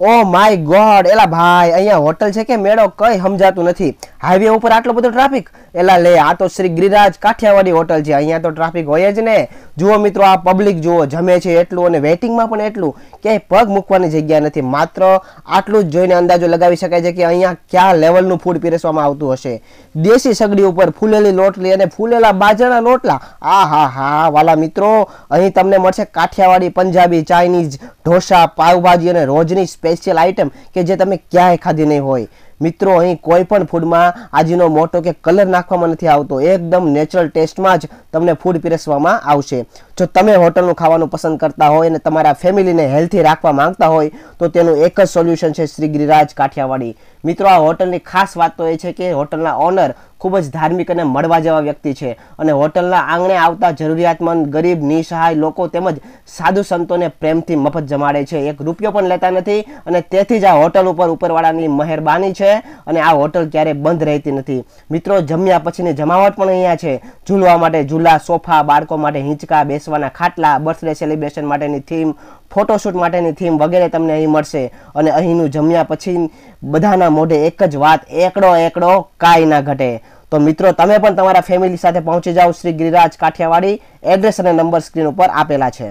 oh my God એલા ભાઈ અહીંયા હોટલ છે કે મેળો કઈ સમજાતું નથી હાઈવે ઉપર આટલો બધો ટ્રાફિક એલા લે આ તો શ્રી ગિરિરાજ કાઠિયાવાડી હોટલ છે અહીંયા તો ટ્રાફિક હોય જ ને જુઓ મિત્રો આ પબ્લિક જુઓ જમે છે એટલું અને વેઇટિંગમાં પણ એટલું ક્યાંય પગ મૂકવાની જગ્યા નથી માત્ર આટલું જ જોઈને અંદાજો લગાવી શકાય છે કે અહીંયા કયા લેવલનું ફૂડ પીરસવામાં આવતું હશે દેશી સગડી ઉપર ફૂલેલી લોટલી અને ફૂલેલા બાજરાના લોટલા આ હા હા વાલા મિત્રો અહીં તમને મળશે કાઠિયાવાડી પંજાબી ચાઇનીઝ ઢોસા પાવભાજી અને રોજની સ્પેશિયલ સ્પેશિયલ આઇટમ કે જે તમે ક્યાંય ખાધી નહીં હોય મિત્રો અહીં કોઈ પણ ફૂડમાં આજીનો મોટો કે કલર નાખવામાં નથી આવતો એકદમ નેચરલ ટેસ્ટમાં જ તમને ફૂડ પીરસવામાં આવશે જો તમે હોટલનું ખાવાનું પસંદ કરતા હોય અને તમારા ફેમિલીને હેલ્થી રાખવા માંગતા હોય તો તેનું એક જ સોલ્યુશન છે શ્રી ગિરિરાજ કાઠિયાવાડી મિત્રો આ હોટલની ખાસ વાત તો એ છે કે હોટલના ઓનર ખૂબ જ ધાર્મિક અને મળવા જેવા વ્યક્તિ છે અને હોટલના આંગણે આવતા જરૂરિયાતમંદ ગરીબ નિસહાય લોકો તેમજ સાધુ સંતોને પ્રેમથી મફત જમાડે છે એક રૂપિયો પણ લેતા નથી અને તેથી જ આ હોટલ ઉપર ઉપરવાળાની મહેરબાની છે અને આ હોટલ ક્યારેય બંધ રહેતી નથી મિત્રો જમ્યા પછીની જમાવટ પણ અહીંયા છે ઝૂલવા માટે ઝૂલા સોફા બાળકો માટે હિંચકા બેસવાના ખાટલા બર્થડે સેલિબ્રેશન માટેની થીમ ફોટોશૂટ માટેની થીમ વગેરે તમને અહીં મળશે અને અહીંનું જમ્યા પછી બધાના મોઢે એક જ વાત એકડો એકડો કાંઈ ના ઘટે તો મિત્રો તમે પણ તમારા ફેમિલી સાથે પહોંચી જાઓ શ્રી ગિરિરાજ કાઠિયાવાડી એડ્રેસ અને નંબર સ્ક્રીન ઉપર આપેલા છે